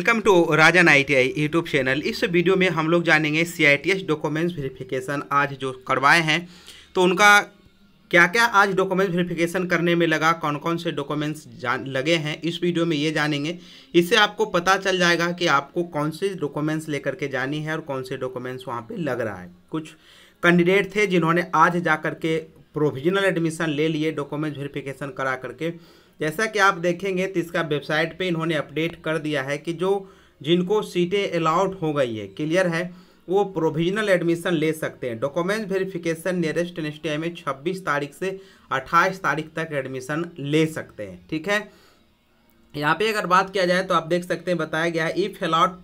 welcome to Rajan ITI YouTube channel इस video में हम लोग जानेंगे सीआईटीएस डॉक्यूमेंट्स वेरिफिकेशन आज जो करवाए हैं तो उनका क्या क्या आज डॉक्यूमेंट्स वेरिफिकेशन करने में लगा कौन कौन से डॉक्यूमेंट्स जान लगे हैं इस वीडियो में ये जानेंगे इससे आपको पता चल जाएगा कि आपको कौन से डॉक्यूमेंट्स लेकर के जानी है और कौन से डॉक्यूमेंट्स वहाँ पर लग रहा है कुछ कैंडिडेट थे जिन्होंने आज जा के प्रोविजनल एडमिशन ले लिए डॉक्यूमेंट्स वेरीफिकेशन करा करके जैसा कि आप देखेंगे तो इसका वेबसाइट पे इन्होंने अपडेट कर दिया है कि जो जिनको सीटें अलाउड हो गई है क्लियर है वो प्रोविजनल एडमिशन ले सकते हैं डॉक्यूमेंट वेरिफिकेशन नियरेस्ट नेक्स्ट में छब्बीस तारीख से अट्ठाईस तारीख तक एडमिशन ले सकते हैं ठीक है यहाँ पे अगर बात किया जाए तो आप देख सकते हैं बताया गया है if allowed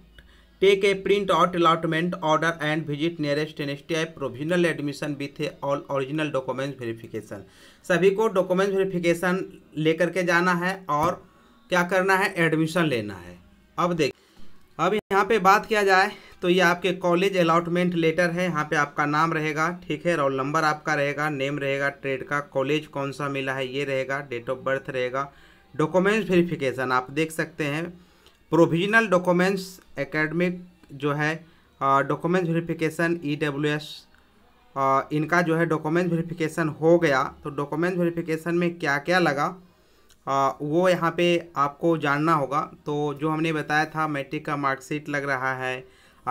take print out allotment order and visit nearest nearest I provisional admission with all original documents verification सभी को डॉक्यूमेंट्स वेरिफिकेशन लेकर के जाना है और क्या करना है एडमिशन लेना है अब देख अब यहाँ पे बात किया जाए तो ये आपके कॉलेज अलाटमेंट लेटर है यहाँ पे आपका नाम रहेगा ठीक है रोल नंबर आपका रहेगा नेम रहेगा ट्रेड का कॉलेज कौन सा मिला है ये रहेगा डेट ऑफ बर्थ रहेगा डॉक्यूमेंट्स वेरिफिकेशन आप देख सकते हैं प्रोविजनल डॉक्यूमेंट्स एकेडमिक जो है document verification E W S इनका जो है डॉक्यूमेंट वेरिफिकेशन हो गया तो डॉक्यूमेंट वेरिफिकेशन में क्या क्या लगा आ, वो यहाँ पे आपको जानना होगा तो जो हमने बताया था मैट्रिक का मार्कशीट लग रहा है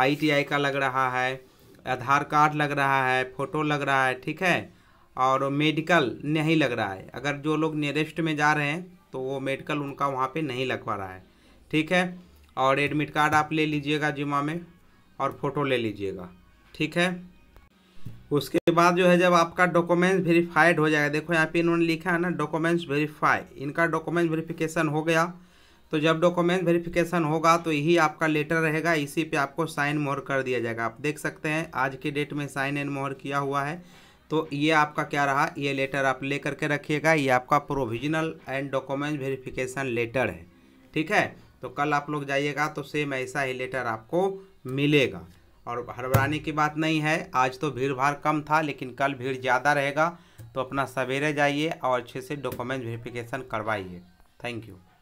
आईटीआई का लग रहा है आधार कार्ड लग रहा है फ़ोटो लग रहा है ठीक है और मेडिकल नहीं लग रहा है अगर जो लोग नियरेस्ट में जा रहे हैं तो वो मेडिकल उनका वहाँ पे नहीं लगवा रहा है ठीक है और एडमिट कार्ड आप ले लीजिएगा जिमा में और फ़ोटो ले लीजिएगा ठीक है उसके बाद जो है जब आपका डॉक्यूमेंट्स वेरीफाइड हो जाएगा देखो यहाँ पे इन्होंने लिखा है ना डॉक्यूमेंट्स वेरीफाई इनका डॉक्यूमेंट वेरीफिकेशन हो गया तो जब डॉक्यूमेंट वेरीफिकेशन होगा तो यही आपका लेटर रहेगा इसी पे आपको साइन मोहर कर दिया जाएगा आप देख सकते हैं आज के डेट में साइन एंड मोहर किया हुआ है तो ये आपका क्या रहा ये लेटर आप ले करके रखिएगा ये आपका provisional and document verification letter है ठीक है तो कल आप लोग जाइएगा तो सेम ऐसा ही लेटर आपको मिलेगा और हड़बड़ाने की बात नहीं है आज तो भीड़ भाड़ कम था लेकिन कल भीड़ ज़्यादा रहेगा तो अपना सवेरे जाइए और अच्छे से डॉक्यूमेंट वेरिफिकेशन करवाइए थैंक यू